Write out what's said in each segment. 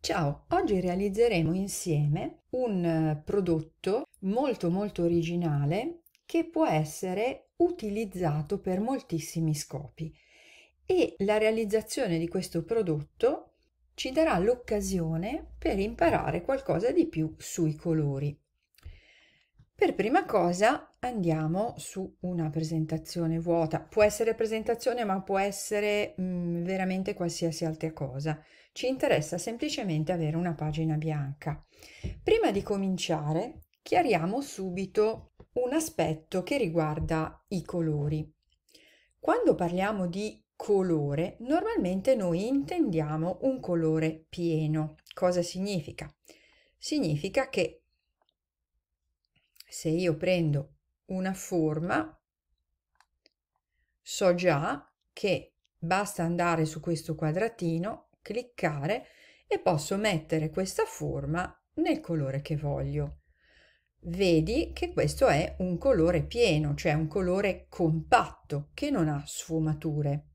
Ciao, oggi realizzeremo insieme un eh, prodotto molto molto originale che può essere utilizzato per moltissimi scopi e la realizzazione di questo prodotto ci darà l'occasione per imparare qualcosa di più sui colori. Per prima cosa andiamo su una presentazione vuota. Può essere presentazione, ma può essere mh, mm, veramente qualsiasi altra cosa. Ci interessa semplicemente avere una pagina bianca. Prima di cominciare, chiariamo subito un aspetto che riguarda i colori. Quando parliamo di colore, normalmente noi intendiamo un colore pieno. Cosa significa? Significa che se io prendo una forma, so già che basta andare su questo quadratino, cliccare e posso mettere questa forma nel colore che voglio. Vedi che questo è un colore pieno, cioè un colore compatto che non ha sfumature.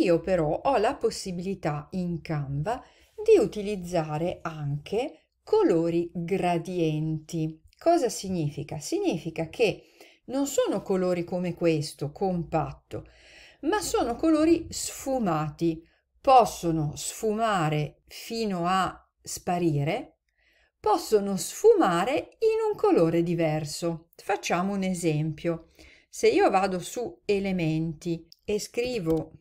Io però ho la possibilità in Canva di utilizzare anche colori gradienti. Cosa significa? Significa che non sono colori come questo, compatto, ma sono colori sfumati. Possono sfumare fino a sparire, possono sfumare in un colore diverso. Facciamo un esempio. Se io vado su elementi e scrivo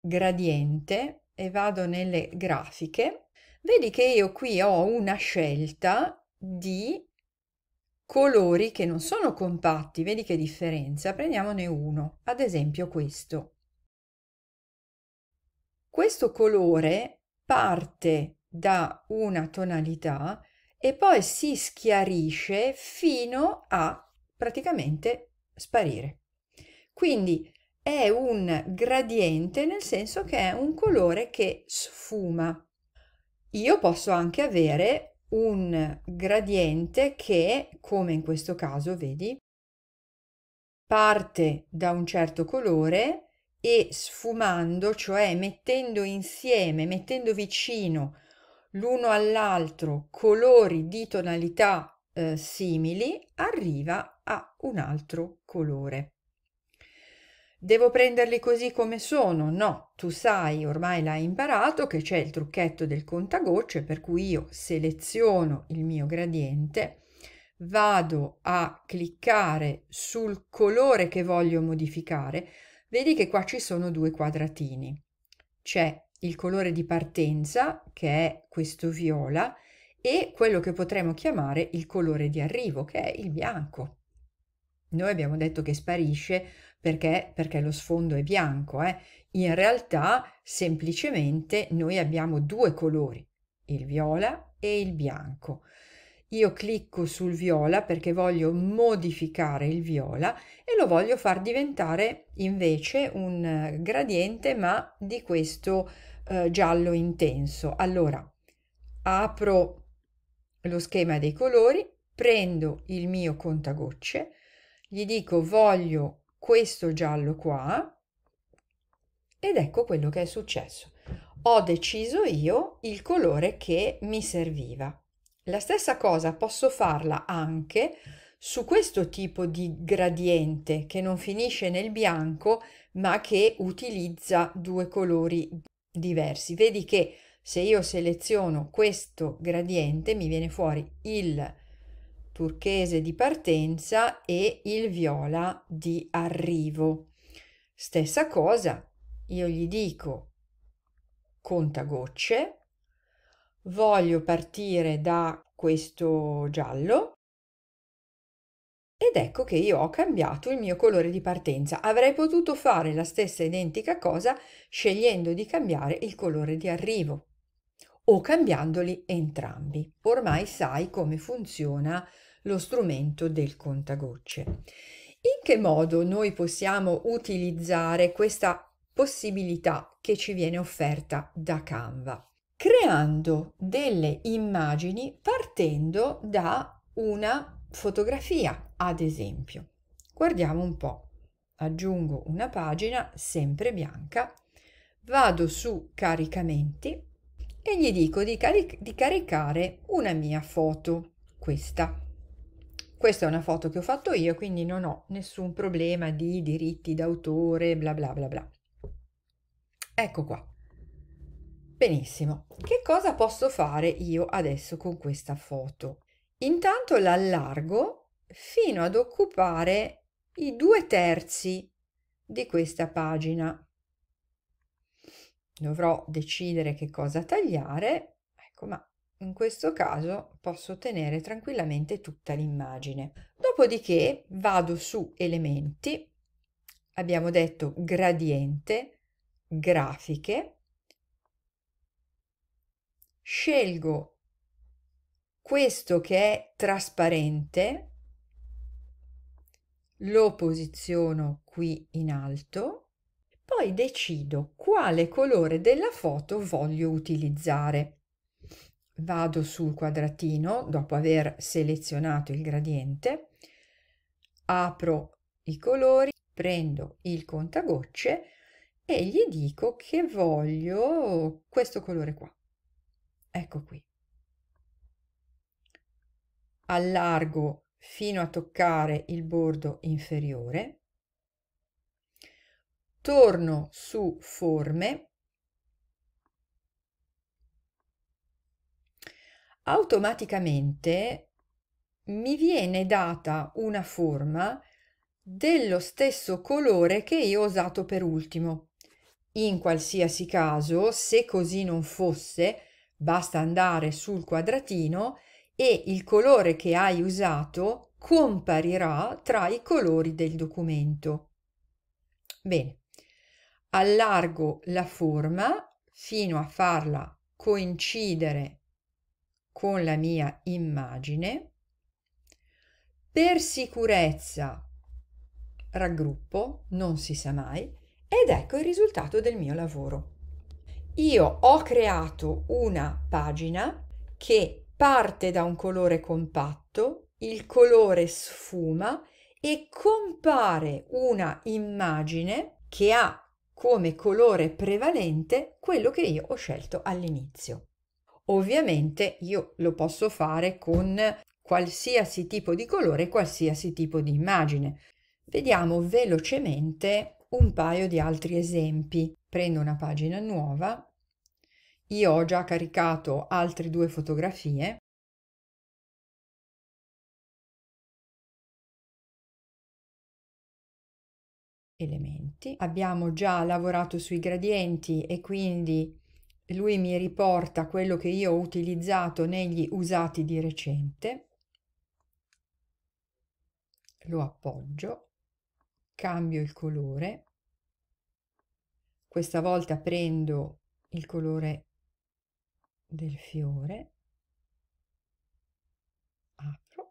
gradiente e vado nelle grafiche, vedi che io qui ho una scelta di colori che non sono compatti, vedi che differenza, prendiamone uno, ad esempio questo. Questo colore parte da una tonalità e poi si schiarisce fino a praticamente sparire. Quindi è un gradiente nel senso che è un colore che sfuma. Io posso anche avere un gradiente che, come in questo caso, vedi, parte da un certo colore e sfumando, cioè mettendo insieme, mettendo vicino l'uno all'altro colori di tonalità eh, simili, arriva a un altro colore. Devo prenderli così come sono? No, tu sai, ormai l'hai imparato, che c'è il trucchetto del contagocce, per cui io seleziono il mio gradiente, vado a cliccare sul colore che voglio modificare. Vedi che qua ci sono due quadratini. C'è il colore di partenza, che è questo viola, e quello che potremmo chiamare il colore di arrivo, che è il bianco. Noi abbiamo detto che sparisce perché? Perché lo sfondo è bianco. Eh? In realtà, semplicemente, noi abbiamo due colori, il viola e il bianco. Io clicco sul viola perché voglio modificare il viola e lo voglio far diventare invece un eh, gradiente ma di questo eh, giallo intenso. Allora apro lo schema dei colori, prendo il mio contagocce, gli dico voglio questo giallo qua ed ecco quello che è successo. Ho deciso io il colore che mi serviva. La stessa cosa posso farla anche su questo tipo di gradiente che non finisce nel bianco ma che utilizza due colori diversi. Vedi che se io seleziono questo gradiente mi viene fuori il turchese di partenza e il viola di arrivo. Stessa cosa, io gli dico contagocce, voglio partire da questo giallo ed ecco che io ho cambiato il mio colore di partenza. Avrei potuto fare la stessa identica cosa scegliendo di cambiare il colore di arrivo o cambiandoli entrambi. Ormai sai come funziona lo strumento del contagocce. In che modo noi possiamo utilizzare questa possibilità che ci viene offerta da Canva? Creando delle immagini partendo da una fotografia, ad esempio. Guardiamo un po'. Aggiungo una pagina sempre bianca, vado su caricamenti e gli dico di, caric di caricare una mia foto, questa. Questa è una foto che ho fatto io, quindi non ho nessun problema di diritti d'autore, bla bla bla bla. Ecco qua. Benissimo. Che cosa posso fare io adesso con questa foto? Intanto l'allargo fino ad occupare i due terzi di questa pagina. Dovrò decidere che cosa tagliare, ecco, ma in questo caso posso ottenere tranquillamente tutta l'immagine. Dopodiché vado su elementi, abbiamo detto gradiente, grafiche, scelgo questo che è trasparente, lo posiziono qui in alto, poi decido quale colore della foto voglio utilizzare vado sul quadratino dopo aver selezionato il gradiente, apro i colori, prendo il contagocce e gli dico che voglio questo colore qua. Ecco qui. Allargo fino a toccare il bordo inferiore. Torno su forme automaticamente mi viene data una forma dello stesso colore che io ho usato per ultimo. In qualsiasi caso, se così non fosse, basta andare sul quadratino e il colore che hai usato comparirà tra i colori del documento. Bene, allargo la forma fino a farla coincidere con la mia immagine. Per sicurezza raggruppo, non si sa mai, ed ecco il risultato del mio lavoro. Io ho creato una pagina che parte da un colore compatto, il colore sfuma e compare una immagine che ha come colore prevalente quello che io ho scelto all'inizio. Ovviamente io lo posso fare con qualsiasi tipo di colore, qualsiasi tipo di immagine. Vediamo velocemente un paio di altri esempi. Prendo una pagina nuova, io ho già caricato altre due fotografie. Elementi. Abbiamo già lavorato sui gradienti e quindi lui mi riporta quello che io ho utilizzato negli usati di recente, lo appoggio, cambio il colore, questa volta prendo il colore del fiore, apro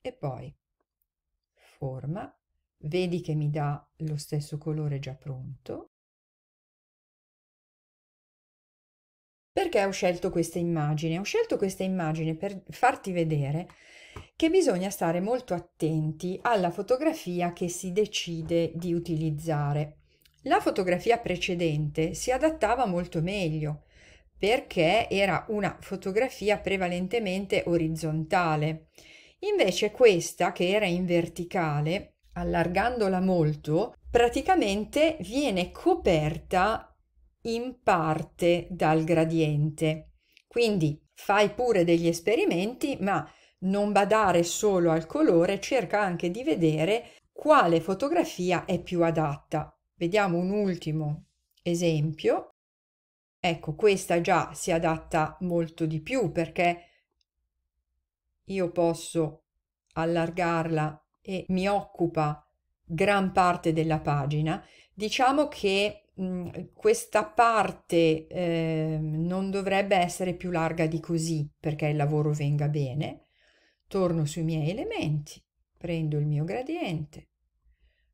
e poi forma, vedi che mi dà lo stesso colore già pronto, Perché ho scelto questa immagine? Ho scelto questa immagine per farti vedere che bisogna stare molto attenti alla fotografia che si decide di utilizzare. La fotografia precedente si adattava molto meglio perché era una fotografia prevalentemente orizzontale. Invece questa che era in verticale, allargandola molto, praticamente viene coperta in parte dal gradiente. Quindi fai pure degli esperimenti, ma non badare solo al colore, cerca anche di vedere quale fotografia è più adatta. Vediamo un ultimo esempio. Ecco, questa già si adatta molto di più perché io posso allargarla e mi occupa gran parte della pagina. Diciamo che Mhmm, questa parte eh, non dovrebbe essere più larga di così perché il lavoro venga bene. Torno sui miei elementi, prendo il mio gradiente.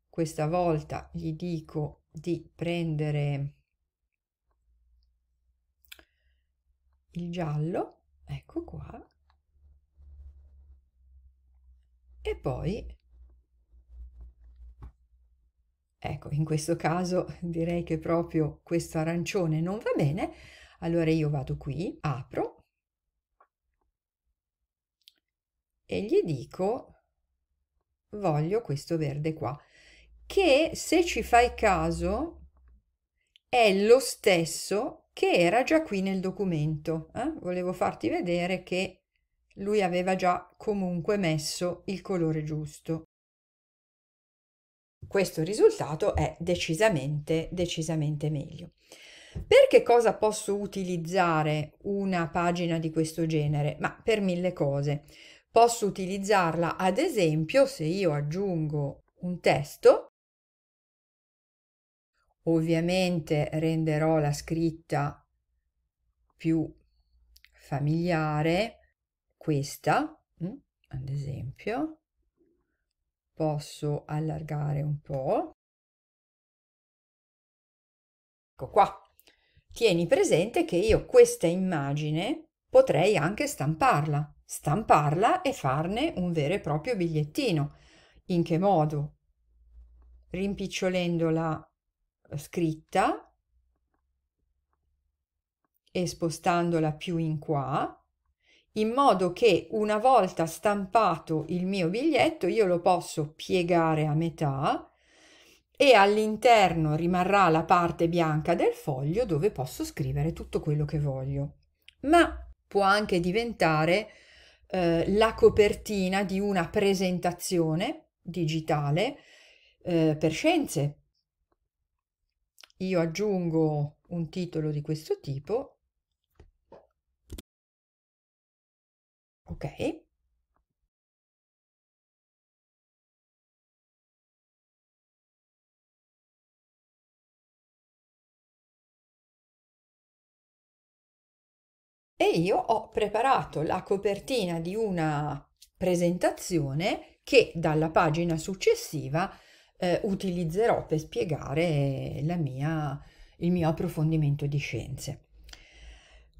Questa volta gli dico di prendere il giallo, ecco qua, e poi Ecco, in questo caso direi che proprio questo arancione non va bene. Allora io vado qui, apro e gli dico voglio questo verde qua, che se ci fai caso è lo stesso che era già qui nel documento. Eh? Volevo farti vedere che lui aveva già comunque messo il colore giusto questo risultato è decisamente, decisamente meglio. Per che cosa posso utilizzare una pagina di questo genere? Ma per mille cose. Posso utilizzarla, ad esempio, se io aggiungo un testo, ovviamente renderò la scritta più familiare, questa, mm, ad esempio, posso allargare un po'. Ecco qua. Tieni presente che io questa immagine potrei anche stamparla, stamparla e farne un vero e proprio bigliettino. In che modo? Rimpicciolendo la eh, scritta e spostandola più in qua in modo che una volta stampato il mio biglietto io lo posso piegare a metà e all'interno rimarrà la parte bianca del foglio dove posso scrivere tutto quello che voglio. Ma può anche diventare eh, la copertina di una presentazione digitale eh, per scienze. Io aggiungo un titolo di questo tipo Ok. E io ho preparato la copertina di una presentazione che dalla pagina successiva eh, utilizzerò per spiegare mia, il mio approfondimento di scienze.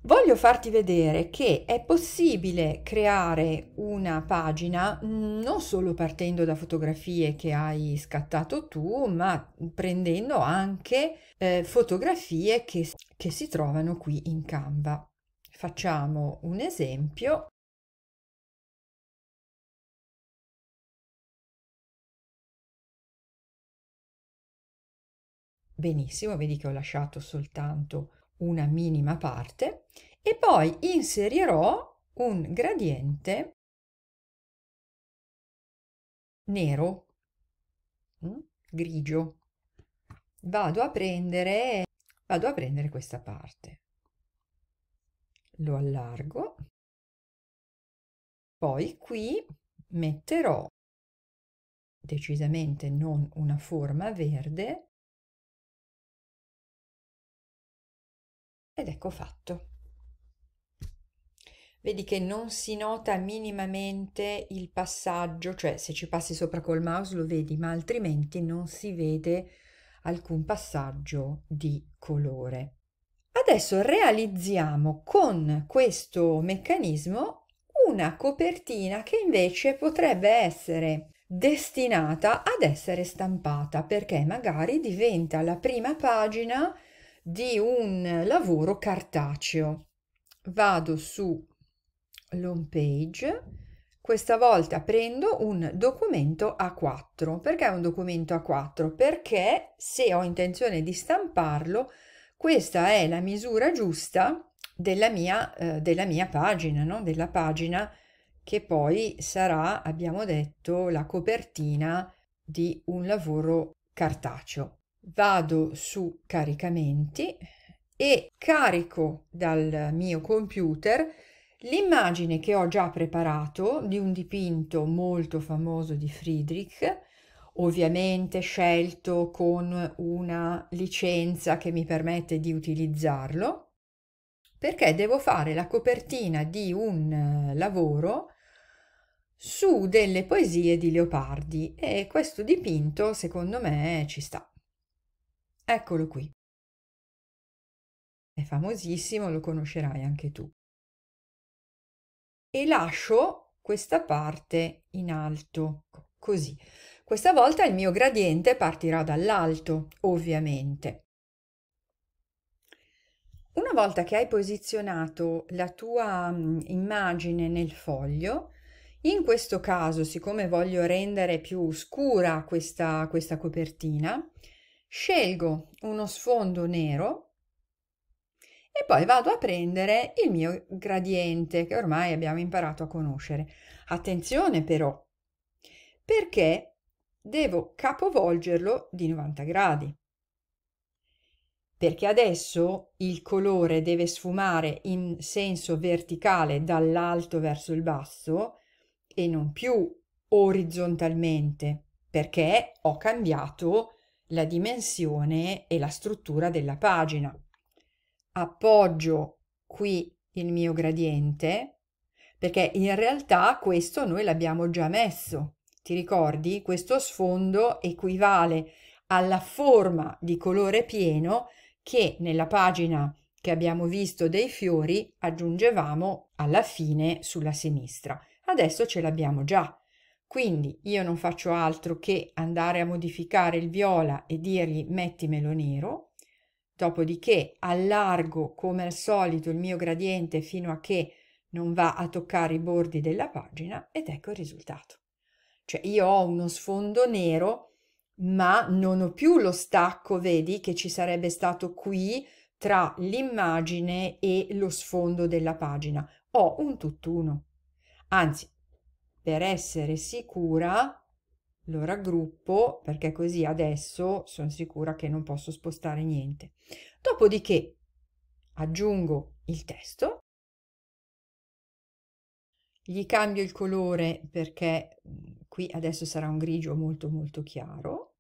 Voglio farti vedere che è possibile creare una pagina mm, non solo partendo da fotografie che hai scattato tu, ma prendendo anche eh, fotografie che, che si trovano qui in Canva. Facciamo un esempio. Benissimo, vedi che ho lasciato soltanto una minima parte e poi inserirò un gradiente nero, mm, grigio. Vado a prendere, vado a prendere questa parte. Lo allargo. Poi qui metterò decisamente non una forma verde, ed ecco fatto. Vedi che non si nota minimamente il passaggio, cioè se ci passi sopra col mouse lo vedi, ma altrimenti non si vede alcun passaggio di colore. Adesso realizziamo con questo meccanismo una copertina che invece potrebbe essere destinata ad essere stampata perché magari diventa la prima pagina di un lavoro cartaceo. Vado su l'home page, questa volta prendo un documento A4. Perché un documento A4? Perché se ho intenzione di stamparlo, questa è la misura giusta della mia, eh, della mia pagina, no? della pagina che poi sarà, abbiamo detto, la copertina di un lavoro cartaceo vado su caricamenti e carico dal mio computer l'immagine che ho già preparato di un dipinto molto famoso di Friedrich, ovviamente scelto con una licenza che mi permette di utilizzarlo, perché devo fare la copertina di un eh, lavoro su delle poesie di Leopardi e questo dipinto secondo me ci sta. Eccolo qui. È famosissimo, lo conoscerai anche tu. E lascio questa parte in alto, così. Questa volta il mio gradiente partirà dall'alto, ovviamente. Una volta che hai posizionato la tua mm, immagine nel foglio, in questo caso, siccome voglio rendere più scura questa, questa copertina, scelgo uno sfondo nero e poi vado a prendere il mio gradiente che ormai abbiamo imparato a conoscere. Attenzione però, perché devo capovolgerlo di 90 gradi. Perché adesso il colore deve sfumare in senso verticale dall'alto verso il basso e non più orizzontalmente, perché ho cambiato il la dimensione e la struttura della pagina. Appoggio qui il mio gradiente perché in realtà questo noi l'abbiamo già messo. Ti ricordi? Questo sfondo equivale alla forma di colore pieno che nella pagina che abbiamo visto dei fiori aggiungevamo alla fine sulla sinistra. Adesso ce l'abbiamo già. Quindi io non faccio altro che andare a modificare il viola e dirgli mettimelo nero, dopodiché allargo come al solito il mio gradiente fino a che non va a toccare i bordi della pagina ed ecco il risultato. Cioè io ho uno sfondo nero ma non ho più lo stacco, vedi, che ci sarebbe stato qui tra l'immagine e lo sfondo della pagina. Ho un tutt'uno. Anzi, per essere sicura lo raggruppo perché così adesso sono sicura che non posso spostare niente. Dopodiché aggiungo il testo, gli cambio il colore perché mm, qui adesso sarà un grigio molto molto chiaro,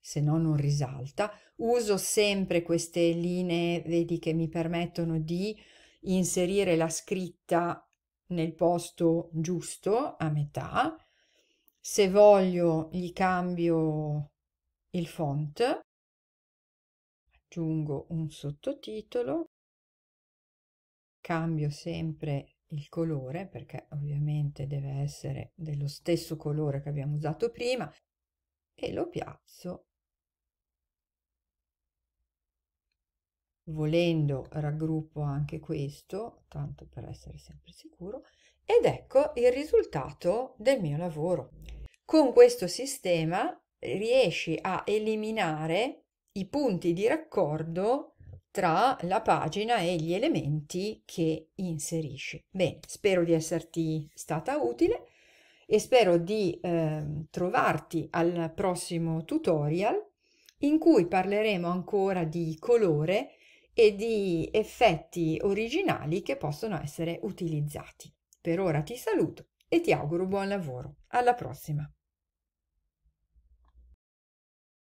se no non risalta. Uso sempre queste linee, vedi, che mi permettono di inserire la scritta nel posto giusto, a metà. Se voglio gli cambio il font, aggiungo un sottotitolo, cambio sempre il colore perché ovviamente deve essere dello stesso colore che abbiamo usato prima e lo piazzo volendo raggruppo anche questo, tanto per essere sempre sicuro, ed ecco il risultato del mio lavoro. Con questo sistema eh, riesci a eliminare i punti di raccordo tra la pagina e gli elementi che inserisci. Bene, spero di esserti stata utile e spero di eh, trovarti al prossimo tutorial in cui parleremo ancora di colore e di effetti originali che possono essere utilizzati. Per ora ti saluto e ti auguro buon lavoro. Alla prossima!